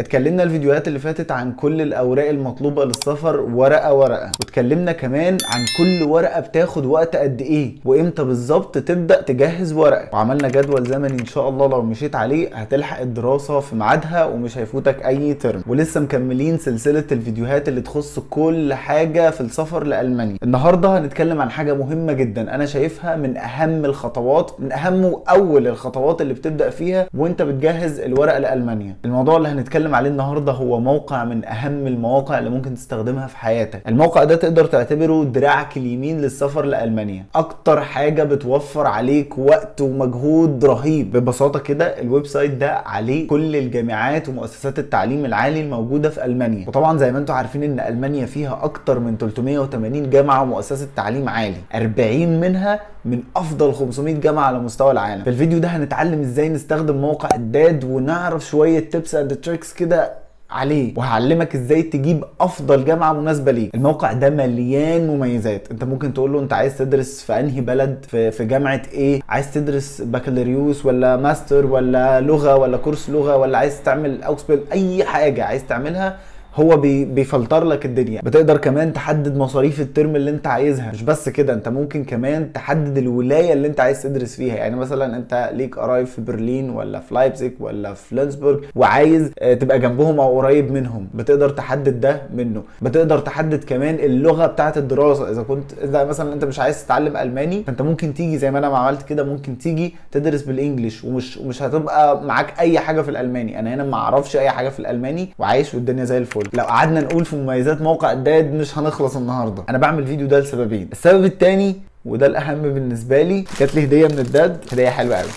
اتكلمنا الفيديوهات اللي فاتت عن كل الاوراق المطلوبه للسفر ورقه ورقه واتكلمنا كمان عن كل ورقه بتاخد وقت قد ايه وامتى بالظبط تبدا تجهز ورقك وعملنا جدول زمني ان شاء الله لو مشيت عليه هتلحق الدراسه في ميعادها ومش هيفوتك اي ترم ولسه مكملين سلسله الفيديوهات اللي تخص كل حاجه في السفر لالمانيا النهارده هنتكلم عن حاجه مهمه جدا انا شايفها من اهم الخطوات من اهم واول الخطوات اللي بتبدا فيها وانت بتجهز الورقه لالمانيا الموضوع اللي هنتكلم هنتكلم عليه النهارده هو موقع من اهم المواقع اللي ممكن تستخدمها في حياتك الموقع ده تقدر تعتبره دراعك اليمين للسفر لالمانيا اكتر حاجه بتوفر عليك وقت ومجهود رهيب ببساطه كده الويب سايت ده عليه كل الجامعات ومؤسسات التعليم العالي الموجوده في المانيا وطبعا زي ما انتم عارفين ان المانيا فيها اكتر من 380 جامعه ومؤسسه تعليم عالي 40 منها من افضل 500 جامعه على مستوى العالم في الفيديو ده هنتعلم ازاي نستخدم موقع الداد ونعرف شويه تيبس اند تريكس كده عليه وهعلمك ازاي تجيب افضل جامعه مناسبه ليك الموقع ده مليان مميزات انت ممكن تقول له انت عايز تدرس في انهي بلد في, في جامعه ايه عايز تدرس بكالوريوس ولا ماستر ولا لغه ولا كورس لغه ولا عايز تعمل اوكسبل اي حاجه عايز تعملها هو بيفلتر لك الدنيا بتقدر كمان تحدد مصاريف الترم اللي انت عايزها مش بس كده انت ممكن كمان تحدد الولايه اللي انت عايز تدرس فيها يعني مثلا انت ليك قرايب في برلين ولا في لايبزيج ولا في لينسبورج وعايز آه، تبقى جنبهم او قريب منهم بتقدر تحدد ده منه بتقدر تحدد كمان اللغه بتاعه الدراسه اذا كنت اذا مثلا انت مش عايز تتعلم الماني فانت ممكن تيجي زي ما انا ما عملت كده ممكن تيجي تدرس بالانجلش ومش ومش هتبقى معاك اي حاجه في الالماني انا هنا ما اعرفش اي حاجه في الالماني وعايش والدنيا زي الفل الفل لو قعدنا نقول في مميزات موقع الداد مش هنخلص النهارده انا بعمل فيديو ده لسببين السبب الثاني وده الاهم بالنسبه لي جات لي هديه من الداد هديه حلوه قوي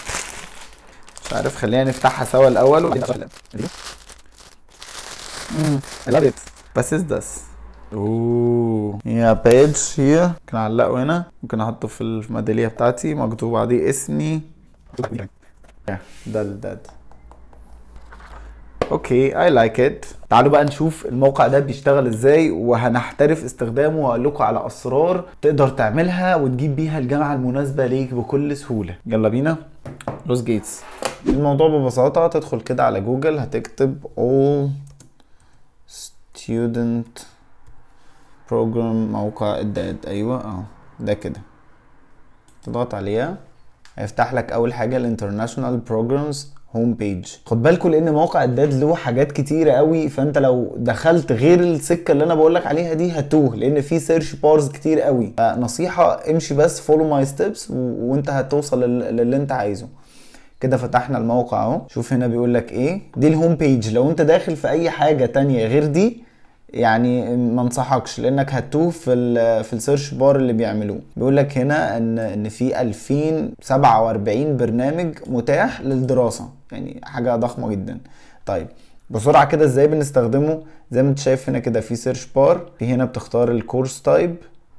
مش عارف خلينا نفتحها سوا الاول وبعدين امم بس از ذس اوه يا بيج هي ممكن اعلقه هنا ممكن احطه في الميداليه بتاعتي مكتوب عليه اسمي ده الداد اوكي اي لايك ات تعالوا بقى نشوف الموقع ده بيشتغل ازاي وهنحترف استخدامه وهقول لكم على اسرار تقدر تعملها وتجيب بيها الجامعه المناسبه ليك بكل سهوله يلا بينا لوس جيتس الموضوع ببساطه تدخل كده على جوجل هتكتب all student program موقع الداد ايوه اه ده كده تضغط عليها هيفتح لك اول حاجه الانترناشونال بروجرامز هوم بيج خد بالكوا لان موقع الداد له حاجات كتيره قوي فانت لو دخلت غير السكه اللي انا بقول لك عليها دي هتوه لان في سيرش بارز كتير قوي فنصيحة امشي بس فولو ماي ستيبس وانت هتوصل للي انت عايزه كده فتحنا الموقع اهو شوف هنا بيقول لك ايه دي الهوم بيج لو انت داخل في اي حاجه تانية غير دي يعني ما انصحكش لانك هتوه في في السيرش بار اللي بيعملوه بيقول لك هنا ان ان في 2047 برنامج متاح للدراسه يعني حاجه ضخمه جدا طيب بسرعه كده ازاي بنستخدمه زي ما انت شايف هنا كده في سيرش بار في هنا بتختار الكورس تايب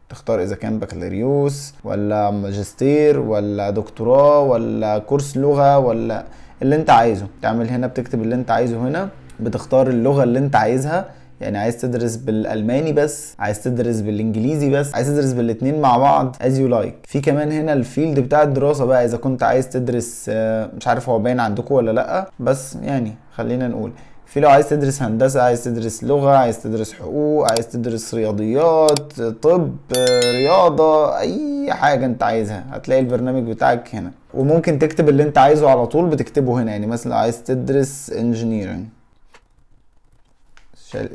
تختار اذا كان بكالوريوس ولا ماجستير ولا دكتوراه ولا كورس لغه ولا اللي انت عايزه تعمل هنا بتكتب اللي انت عايزه هنا بتختار اللغه اللي انت عايزها يعني عايز تدرس بالالماني بس عايز تدرس بالانجليزي بس عايز تدرس بالاثنين مع بعض as you like في كمان هنا الفيلد بتاع الدراسه بقى اذا كنت عايز تدرس آه، مش عارف هو باين عندكم ولا لا بس يعني خلينا نقول في لو عايز تدرس هندسة عايز تدرس لغة عايز تدرس حقوق عايز تدرس رياضيات طب رياضة اي حاجة انت عايزها هتلاقي البرنامج بتاعك هنا وممكن تكتب اللي انت عايزه على طول بتكتبه هنا يعني مثلا عايز تدرس انجينيرنج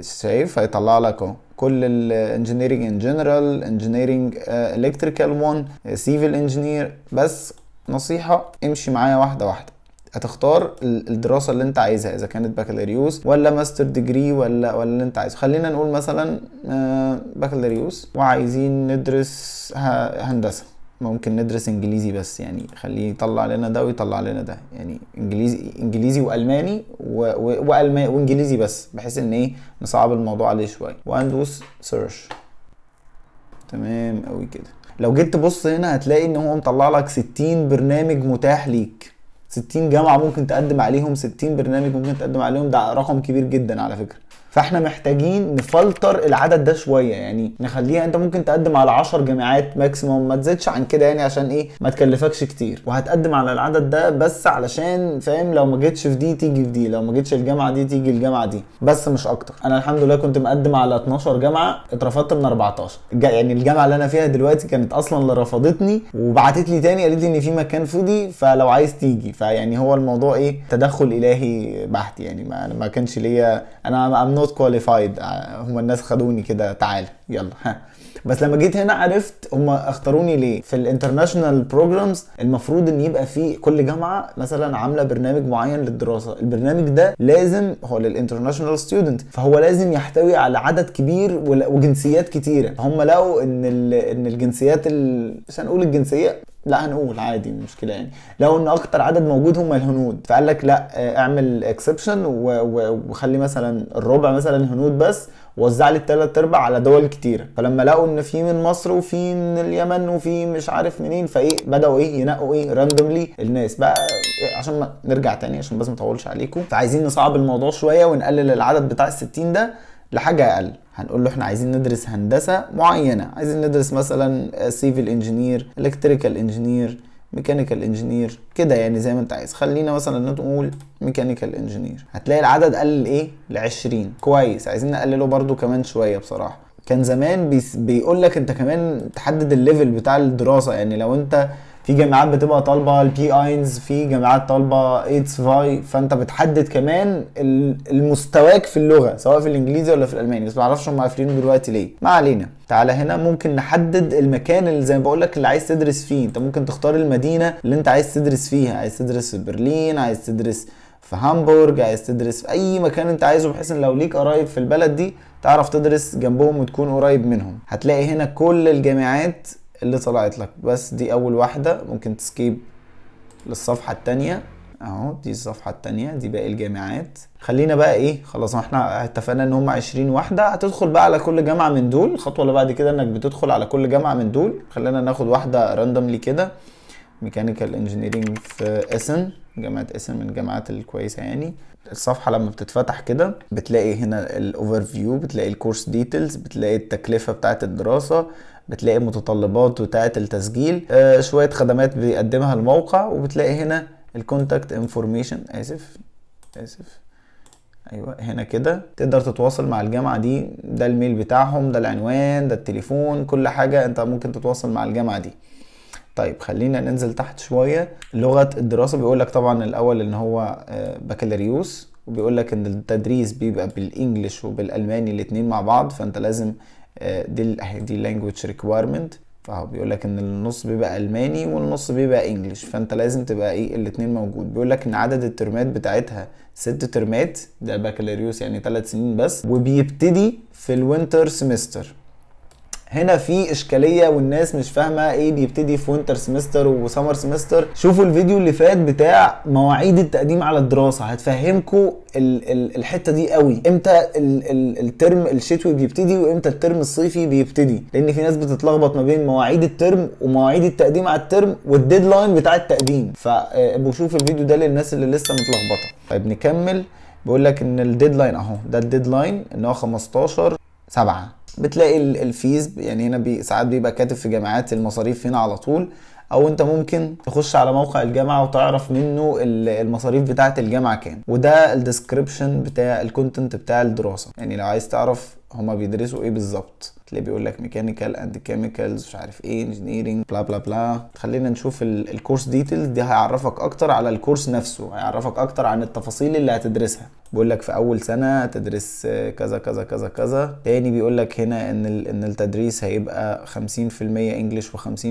شايف هيطلع لك اهو كل الانجينيرنج ان جنرال انجينيرنج الكتريكال 1 سيفل انجينير بس نصيحه امشي معايا واحده واحده هتختار الدراسه اللي انت عايزها اذا كانت بكالوريوس ولا ماستر ديجري ولا ولا اللي انت عايزه خلينا نقول مثلا آه، بكالوريوس وعايزين ندرس هندسه ممكن ندرس انجليزي بس يعني خليه يطلع لنا ده ويطلع لنا ده يعني انجليزي انجليزي والماني و... و... وألما... وانجليزي بس بحيث ان ايه نصعب الموضوع عليه شويه وهندوس سيرش تمام قوي كده لو جيت تبص هنا هتلاقي ان هو مطلع لك 60 برنامج متاح ليك 60 جامعه ممكن تقدم عليهم 60 برنامج ممكن تقدم عليهم ده رقم كبير جدا على فكره فاحنا محتاجين نفلتر العدد ده شويه يعني نخليها انت ممكن تقدم على 10 جامعات ماكسيموم ما تزيدش عن كده يعني عشان ايه ما تكلفكش كتير وهتقدم على العدد ده بس علشان فاهم لو ما جيتش في دي تيجي في دي لو ما جيتش الجامعه دي تيجي الجامعه دي بس مش اكتر انا الحمد لله كنت مقدم على 12 جامعه اترفضت من 14 يعني الجامعه اللي انا فيها دلوقتي كانت اصلا اللي رفضتني وبعتت لي تاني قالت لي ان في مكان فودي فلو عايز تيجي فيعني هو الموضوع ايه تدخل الهي بحت يعني ما, ما كانش ليا انا نوت كواليفايد آه، هم الناس خدوني كده تعال يلا ها بس لما جيت هنا عرفت هم اختاروني ليه في الانترناشونال بروجرامز المفروض ان يبقى في كل جامعه مثلا عامله برنامج معين للدراسه البرنامج ده لازم هو للانترناشونال ستودنت فهو لازم يحتوي على عدد كبير وجنسيات كتيره هم لقوا ان ان الجنسيات مش هنقول الجنسيه لا هنقول عادي مشكله يعني لو ان اكتر عدد موجود هم الهنود فقال لك لا آه، اعمل اكسبشن وخلي مثلا الربع مثلا هنود بس وزع لي الثلاث ارباع على دول كتيره فلما لقوا ان في من مصر وفي من اليمن وفي مش عارف منين فايه بداوا ايه ينقوا ايه راندوملي الناس بقى إيه عشان ما نرجع تاني عشان بس ما اطولش عليكم فعايزين نصعب الموضوع شويه ونقلل العدد بتاع ال 60 ده لحاجه اقل هنقول له احنا عايزين ندرس هندسه معينه عايزين ندرس مثلا سيفل انجينير الكتريكال انجينير ميكانيكال انجينير كده يعني زي ما انت عايز خلينا مثلا نقول ميكانيكال انجينير هتلاقي العدد قل ايه ل 20 كويس عايزين نقلله برده كمان شويه بصراحه كان زمان بيقول لك انت كمان تحدد الليفل بتاع الدراسه يعني لو انت في جامعات بتبقى طالبه البي اينز في جامعات طالبه ايتس فاي فانت بتحدد كمان المستواك في اللغه سواء في الانجليزي ولا في الالماني بس ما اعرفش هم قافلين دلوقتي ليه ما علينا تعالى هنا ممكن نحدد المكان اللي زي ما بقول لك اللي عايز تدرس فيه انت ممكن تختار المدينه اللي انت عايز تدرس فيها عايز تدرس في برلين عايز تدرس في هامبورج عايز تدرس في اي مكان انت عايزه بحيث ان لو ليك قرايب في البلد دي تعرف تدرس جنبهم وتكون قريب منهم هتلاقي هنا كل الجامعات اللي طلعت لك بس دي اول واحدة ممكن تسكيب للصفحة التانية اهو دي الصفحة التانية دي باقي الجامعات خلينا بقى ايه خلاص احنا اتفقنا ان هم 20 واحدة هتدخل بقى على كل جامعة من دول الخطوة اللي بعد كده انك بتدخل على كل جامعة من دول خلينا ناخد واحدة راندوملي كده ميكانيكال انجينيرينج في اسن جامعة اسن من الجامعات الكويسة يعني الصفحة لما بتتفتح كده بتلاقي هنا الاوفر فيو بتلاقي الكورس ديتيلز بتلاقي التكلفة بتاعة الدراسة بتلاقي متطلبات بتاعه التسجيل آه، شويه خدمات بيقدمها الموقع وبتلاقي هنا الكونتاكت انفورميشن اسف اسف ايوه هنا كده تقدر تتواصل مع الجامعه دي ده الميل بتاعهم ده العنوان ده التليفون كل حاجه انت ممكن تتواصل مع الجامعه دي طيب خلينا ننزل تحت شويه لغه الدراسه بيقول لك طبعا الاول ان هو آه، بكالوريوس وبيقول لك ان التدريس بيبقى بالانجلش وبالالماني الاتنين مع بعض فانت لازم آه، دي ال دي لانجويج ريكويرمنت فهو بيقول لك ان النص بيبقى الماني والنص بيبقى انجلش فانت لازم تبقى ايه الاتنين موجود بيقول لك ان عدد الترمات بتاعتها ست ترمات ده بكالوريوس يعني ثلاث سنين بس وبيبتدي في الوينتر سمستر هنا في اشكاليه والناس مش فاهمه ايه بيبتدي في وينتر سمستر وسمر سمستر شوفوا الفيديو اللي فات بتاع مواعيد التقديم على الدراسه هتفهمكم الحته دي قوي امتى ال ال الترم الشتوي بيبتدي وامتى الترم الصيفي بيبتدي لان في ناس بتتلخبط ما بين مواعيد الترم ومواعيد التقديم على الترم والديدلاين بتاع التقديم فابقوا آه، شوفوا الفيديو ده للناس اللي لسه متلخبطه طيب نكمل بيقول لك ان الديدلاين اهو ده الديدلاين ان هو 15 سبعة بتلاقي الفيز يعني هنا بي ساعات بيبقى كاتب في جامعات المصاريف هنا على طول او انت ممكن تخش على موقع الجامعه وتعرف منه المصاريف بتاعه الجامعه كام وده الديسكريبشن بتاع الكونتنت بتاع الدراسه يعني لو عايز تعرف هما بيدرسوا ايه بالظبط تلاقيه بيقول لك ميكانيكال اند كيميكالز مش عارف ايه انجينيرنج بلا بلا بلا خلينا نشوف الكورس ديتيلز دي هيعرفك اكتر على الكورس نفسه هيعرفك اكتر عن التفاصيل اللي هتدرسها بيقول لك في اول سنه تدرس كذا كذا كذا كذا تاني بيقول لك هنا ان ان التدريس هيبقى 50% انجلش و50%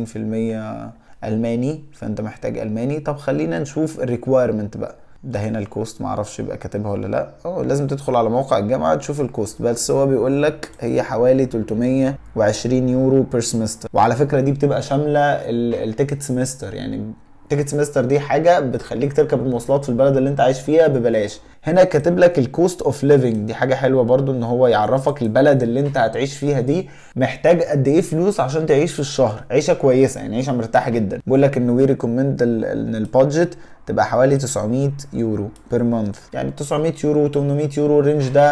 الماني فانت محتاج الماني طب خلينا نشوف الريكويرمنت بقى ده هنا الكوست معرفش يبقى كاتبها ولا لا أو لازم تدخل على موقع الجامعه تشوف الكوست بس هو بيقول لك هي حوالي 320 يورو بير سمستر وعلى فكره دي بتبقى شامله التيكت سمستر يعني تيكت سمستر دي حاجه بتخليك تركب المواصلات في البلد اللي انت عايش فيها ببلاش هنا كاتب لك الكوست اوف ليفنج دي حاجه حلوه برضو ان هو يعرفك البلد اللي انت هتعيش فيها دي محتاج قد ايه فلوس عشان تعيش في الشهر عيشه كويسه يعني عيشه مرتاحه جدا بيقول لك انه وي ريكومند ان البادجت تبقى حوالي 900 يورو بير مانث يعني 900 يورو 800 يورو الرينج ده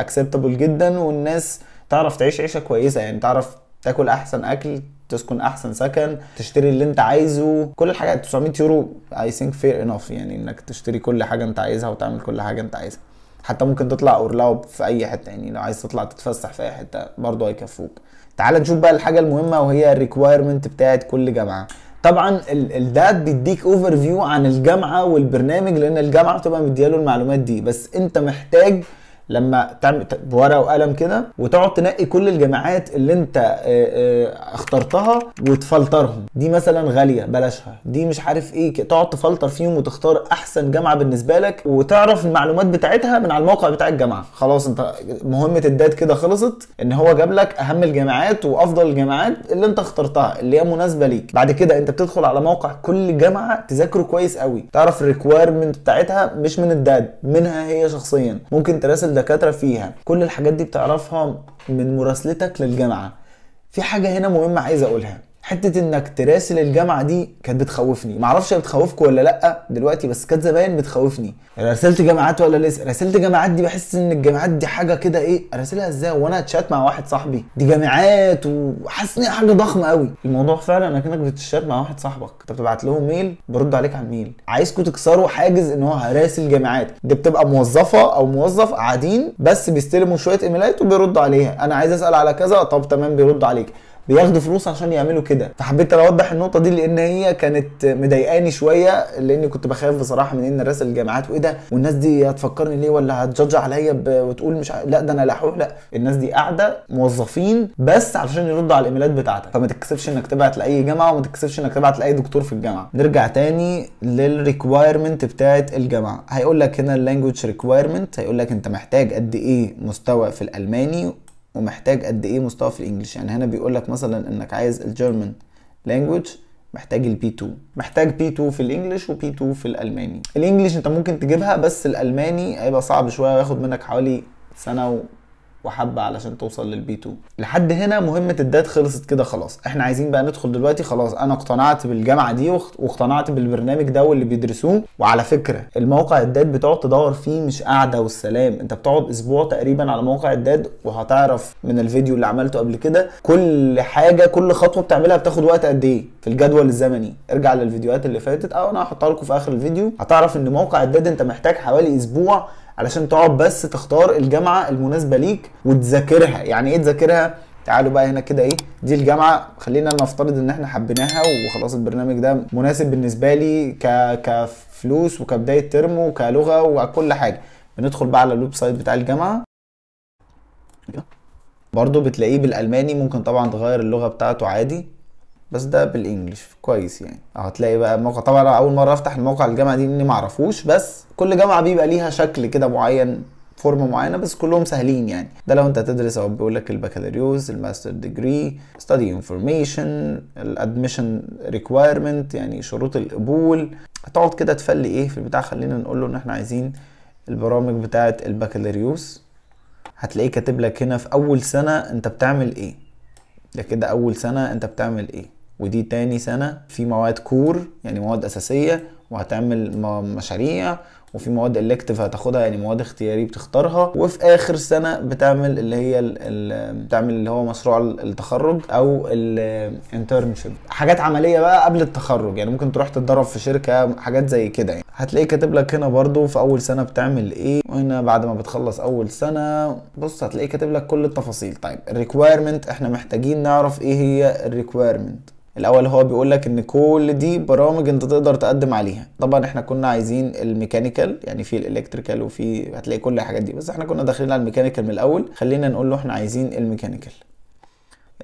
اكسبتابل آه، جدا والناس تعرف تعيش عيشه كويسه يعني تعرف تاكل احسن اكل تسكن احسن سكن تشتري اللي انت عايزه كل الحاجات 900 يورو اي ثينك فير انف يعني انك تشتري كل حاجه انت عايزها وتعمل كل حاجه انت عايزها حتى ممكن تطلع اورلاو في اي حته يعني لو عايز تطلع تتفسح في اي حته برضه هيكفوك تعال نشوف بقى الحاجه المهمه وهي الريكوايرمنت بتاعه كل جامعه طبعا ده بيديك اوفر فيو عن الجامعه والبرنامج لان الجامعه بتبقى مدياله المعلومات دي بس انت محتاج لما تعمل بورقه وقلم كده وتقعد تنقي كل الجامعات اللي انت اخترتها وتفلترهم دي مثلا غاليه بلاشها دي مش عارف ايه تقعد تفلتر فيهم وتختار احسن جامعه بالنسبه لك وتعرف المعلومات بتاعتها من على الموقع بتاع الجامعه خلاص انت مهمه الدات كده خلصت ان هو جاب لك اهم الجامعات وافضل الجامعات اللي انت اخترتها اللي هي مناسبه ليك بعد كده انت بتدخل على موقع كل جامعه تذاكره كويس قوي تعرف الريكويرمنت بتاعتها مش من الداد منها هي شخصيا ممكن تراسل الدكاتره فيها كل الحاجات دي بتعرفها من مراسلتك للجامعه في حاجه هنا مهمه عايز اقولها حته انك تراسل الجامعه دي كانت بتخوفني معرفش هي بتخوفكم ولا لا دلوقتي بس كانت زمان بتخوفني رسلت جامعات ولا لسه رسلت جامعات دي بحس ان الجامعات دي حاجه كده ايه ارسلها ازاي وانا اتشات مع واحد صاحبي دي جامعات وحاسس ان حاجه ضخمه قوي الموضوع فعلا انك بتتشات مع واحد صاحبك انت بتبعت لهم ميل برد عليك على الميل عايزكم تكسروا حاجز ان هو هراسل جامعات دي بتبقى موظفه او موظف قاعدين بس بيستلموا شويه ايميلات وبيردوا عليها انا عايز اسال على كذا طب تمام بيردوا عليك بياخدوا فلوس عشان يعملوا كده فحبيت اوضح النقطه دي لان هي كانت مضايقاني شويه لاني كنت بخاف بصراحه من ان راسل الجامعات وايه ده والناس دي هتفكرني ليه ولا هتجدج عليا وتقول مش ع... لا ده انا لحوح لا الناس دي قاعده موظفين بس علشان يردوا على الايميلات بتاعتك فما تتكسفش انك تبعت لاي جامعه وما تتكسفش انك تبعت لاي دكتور في الجامعه نرجع تاني للريكوايرمنت بتاعه الجامعه هيقول لك هنا اللانجوج ريكوايرمنت هيقول لك انت محتاج قد ايه مستوى في الالماني ومحتاج قد ايه مستوى في الانجليش يعني هنا بيقول لك مثلا انك عايز الجيرمان لانجويج محتاج البي 2 محتاج بي 2 في الانجليش وبي 2 في الالماني الانجليش انت ممكن تجيبها بس الالماني هيبقى صعب شويه وياخد منك حوالي سنه وحبه علشان توصل للبي 2 لحد هنا مهمه الدات خلصت كده خلاص احنا عايزين بقى ندخل دلوقتي خلاص انا اقتنعت بالجامعه دي واقتنعت بالبرنامج ده واللي بيدرسوه وعلى فكره الموقع الداد بتقعد تدور فيه مش قاعده والسلام انت بتقعد اسبوع تقريبا على موقع الداد وهتعرف من الفيديو اللي عملته قبل كده كل حاجه كل خطوه بتعملها بتاخد وقت قد ايه في الجدول الزمني ارجع للفيديوهات اللي فاتت او انا هحطها لكم في اخر الفيديو هتعرف ان موقع الداد انت محتاج حوالي اسبوع علشان تقعد بس تختار الجامعه المناسبه ليك وتذاكرها يعني ايه تذاكرها تعالوا بقى هنا كده ايه دي الجامعه خلينا نفترض ان احنا حبيناها وخلاص البرنامج ده مناسب بالنسبه لي ك كفلوس وكبدايه ترم وكلغه وكل حاجه بندخل بقى على الويب سايت بتاع الجامعه برضو بتلاقيه بالالماني ممكن طبعا تغير اللغه بتاعته عادي بس ده بالانجلش كويس يعني هتلاقي بقى الموقع طبعا اول مره افتح الموقع الجامعه دي اني ما اعرفوش بس كل جامعه بيبقى ليها شكل كده معين فورمه معينه بس كلهم سهلين يعني ده لو انت هتدرس او بيقول لك البكالوريوس الماستر ديجري ستادي انفورميشن الادميشن ريكوايرمنت يعني شروط القبول هتقعد كده تفلي ايه في البتاع خلينا نقول له ان احنا عايزين البرامج بتاعه البكالوريوس هتلاقيه كاتب لك هنا في اول سنه انت بتعمل ايه ده كده اول سنه انت بتعمل ايه ودي تاني سنة في مواد كور يعني مواد أساسية وهتعمل مشاريع وفي مواد الكتف هتاخدها يعني مواد اختياري بتختارها وفي اخر سنه بتعمل اللي هي بتعمل اللي هو مشروع التخرج او الانترنشيب حاجات عمليه بقى قبل التخرج يعني ممكن تروح تتدرب في شركه حاجات زي كده يعني هتلاقيه كاتب لك هنا برضو في اول سنه بتعمل ايه وهنا بعد ما بتخلص اول سنه بص هتلاقيه كاتب لك كل التفاصيل طيب الريكويرمنت احنا محتاجين نعرف ايه هي الريكويرمنت الاول هو بيقول لك ان كل دي برامج انت تقدر تقدم عليها طبعا احنا كنا عايزين الميكانيكال يعني في الالكتريكال وفي هتلاقي كل الحاجات دي بس احنا كنا داخلين على الميكانيكال من الاول خلينا نقول له احنا عايزين الميكانيكال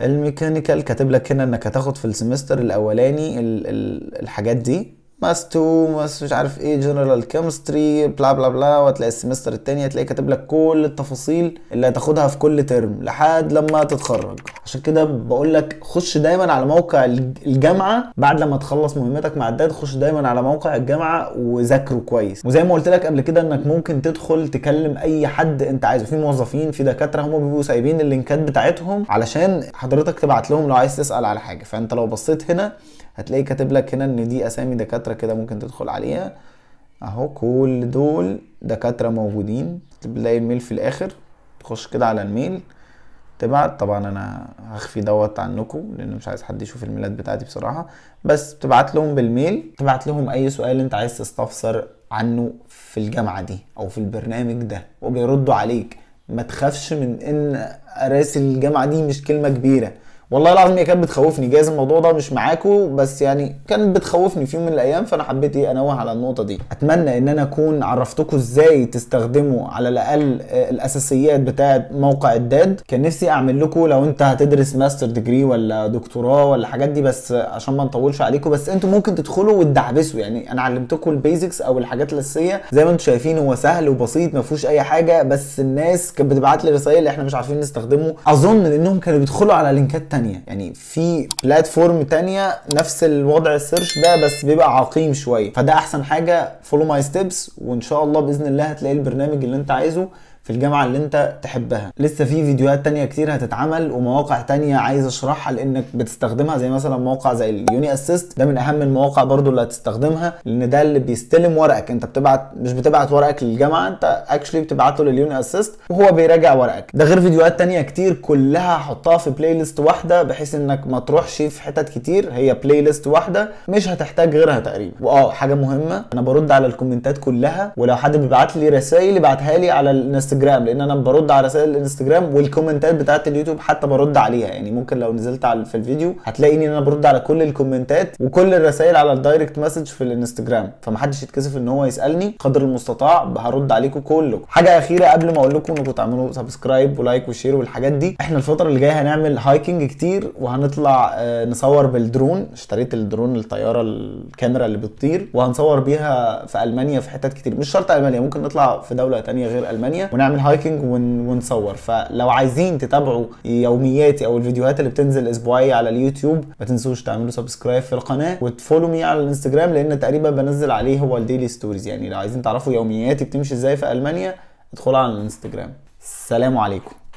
الميكانيكال كاتب لك هنا انك هتاخد في السمستر الاولاني الحاجات دي ماس 2 ماس مش عارف ايه جنرال كيمستري بلا بلا بلا وهتلاقي السمستر التاني هتلاقي كاتب لك كل التفاصيل اللي هتاخدها في كل ترم لحد لما تتخرج عشان كده بقول لك خش دايما على موقع الجامعه بعد لما تخلص مهمتك مع الداد خش دايما على موقع الجامعه وذاكره كويس وزي ما قلت لك قبل كده انك ممكن تدخل تكلم اي حد انت عايزه في موظفين في دكاتره هم بيبقوا سايبين اللينكات بتاعتهم علشان حضرتك تبعت لهم لو عايز تسال على حاجه فانت لو بصيت هنا هتلاقي كاتب لك هنا ان دي اسامي دكاتره كده ممكن تدخل عليها اهو كل دول دكاتره موجودين تلاقي الميل في الاخر تخش كده على الميل تبعت طبعا انا هخفي دوت عنكم لان مش عايز حد يشوف الميلات بتاعتي بصراحه بس تبعت لهم بالميل تبعت لهم اي سؤال انت عايز تستفسر عنه في الجامعه دي او في البرنامج ده وبيردوا عليك ما تخافش من ان اراسل الجامعه دي مش كلمه كبيره والله العظيم هي كانت بتخوفني جايز الموضوع ده مش معاكم بس يعني كانت بتخوفني في يوم من الايام فانا حبيت ايه انوه على النقطه دي اتمنى ان انا اكون عرفتكم ازاي تستخدموا على الاقل الاساسيات بتاعه موقع الداد كان نفسي اعمل لكم لو انت هتدرس ماستر ديجري ولا دكتوراه ولا الحاجات دي بس عشان ما نطولش عليكم بس انتوا ممكن تدخلوا وتدعبسوا يعني انا علمتكم البيزكس او الحاجات الاساسيه زي ما انتم شايفين هو سهل وبسيط ما فيهوش اي حاجه بس الناس كانت بتبعت لي رسائل احنا مش عارفين نستخدمه اظن انهم كانوا بيدخلوا على لينكات تانية يعني في بلاتفورم تانية نفس الوضع السيرش ده بس بيبقى عقيم شويه فده احسن حاجه فولو ماي ستيبس وان شاء الله باذن الله هتلاقي البرنامج اللي انت عايزه في الجامعة اللي انت تحبها لسه في فيديوهات تانية كتير هتتعمل ومواقع تانية عايز اشرحها لانك بتستخدمها زي مثلا موقع زي اليوني اسيست ده من اهم المواقع برضو اللي هتستخدمها لان ده اللي بيستلم ورقك انت بتبعت مش بتبعت ورقك للجامعة انت اكشلي بتبعته لليوني اسيست وهو بيراجع ورقك ده غير فيديوهات تانية كتير كلها هحطها في بلاي ليست واحدة بحيث انك ما تروحش في حتت كتير هي بلاي ليست واحدة مش هتحتاج غيرها تقريبا واه حاجة مهمة انا برد على الكومنتات كلها ولو حد بيبعت لي رسائل يبعتها لي على الانستجرام الانستجرام لان انا برد على رسائل الانستجرام والكومنتات بتاعت اليوتيوب حتى برد عليها يعني ممكن لو نزلت على في الفيديو هتلاقيني ان انا برد على كل الكومنتات وكل الرسائل على الدايركت مسج في الانستجرام فمحدش يتكسف ان هو يسالني قدر المستطاع هرد عليكم كلكم حاجه اخيره قبل ما اقول لكم انكم تعملوا سبسكرايب ولايك وشير والحاجات دي احنا الفتره اللي جايه هنعمل هايكنج كتير وهنطلع آه، نصور بالدرون اشتريت الدرون الطياره الكاميرا اللي بتطير وهنصور بيها في المانيا في حتت كتير مش شرط المانيا ممكن نطلع في دوله ثانيه غير المانيا ونعمل نعمل هايكنج ونصور فلو عايزين تتابعوا يومياتي او الفيديوهات اللي بتنزل اسبوعيه على اليوتيوب ما تنسوش تعملوا سبسكرايب في القناه وتفولو مي على الانستجرام لان تقريبا بنزل عليه هو الديلي ستوريز يعني لو عايزين تعرفوا يومياتي بتمشي ازاي في المانيا ادخلوا على الانستجرام السلام عليكم